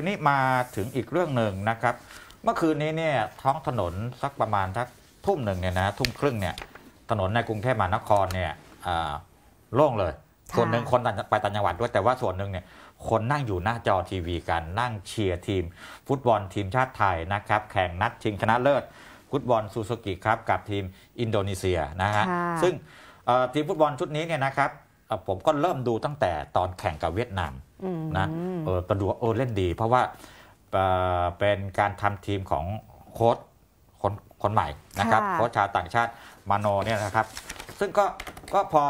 ทีนี้มาถึงอีกเรื่องหนึ่งนะครับ เมื่อคืนนี้เนี่ยท้องถนนสักประมาณทักทุ่มหนึ่งเนี่ยนะทุ่มครึ่งเนี่ยถนนในกรุงเทพมหานครเนี่ยโล่งเลยส่วนหนึ่งคนไปต่างจังหวัดด้วยแต่ว่าส่วนหนึ่งเนี่ยคนนั่งอยู่หน้าจอทีวีกัน นั่งเชียร์ทีม ฟุตบอลทีมชาติไทยนะครับ แข่งนัดชิงชนะเลิศ ฟุตบอลซูซูกิครับ กับทีมอินโดนีเซียนะฮะซึ่งทีมฟุตบอลชุดนี้เนี่ยนะครับ ผมก็เริ่มดูตั้งแต่ตอนแข่งกับเวียดนามนะเออตดูโออเล่นดี เพราะว่าเป็นการทำทีมของโค้ชคนคนใหม่นะครับโค้ชชาวต่างชาติมาโนเนี่ยนะครับซึ่งก็ก็พอ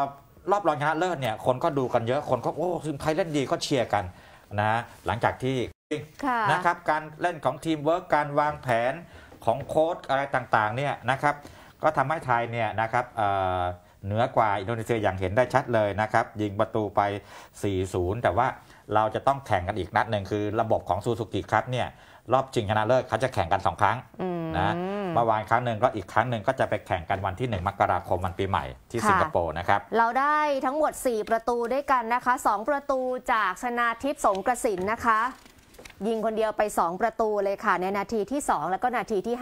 รอบรองชนะเลิศเนี่ยคนก็ดูกันเยอะคนก็โอ้ทีมไทยเล่นดีก็เชียร์กันนะหลังจากที่นะครับการเล่นของทีมเวิร์กการวางแผนของโค้ชอะไรต่างๆเนี่ยนะครับ ก็ทำให้ไทยเนี่ยนะครับเอ่อเหนือกว่า อินโดนีเซียอย่างเห็นได้ชัดเลยนะครับ ยิงประตูไป 4-0 แต่ว่าเราจะต้องแข่งกันอีกนัดหนึ่งคือระบบของซูซูกิครับเนี่ยรอบริงชนะเลิศเขาจะแข่งกัน 2 ครั้งนะเมื่อวานครั้งหนึ่งก็อีกครั้งหนึ่งก็จะไปแข่งกันวันที่ 1มกราคมวันปีใหม่ที่สิงคโปร์นะครับเราได้ทั้งหมด 4 ประตูด้วยกันนะคะ 2 ประตูจากชนาทิพย์สงกระสินนะคะยิงคนเดียวไป 2 ประตูเลยค่ะ ในนาทีที่ 2 แล้วก็นาทีที่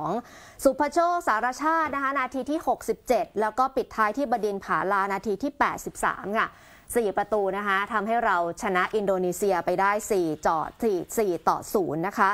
52 สุภโชค สารชาตินะคะ นาทีที่ 67 แล้วก็ปิดท้ายที่บดินผาลานาทีที่ 83ค่ะสี่ประตูนะคะทำให้เราชนะอินโดนีเซียไปได้4จอด4 4ต่อ0นะคะ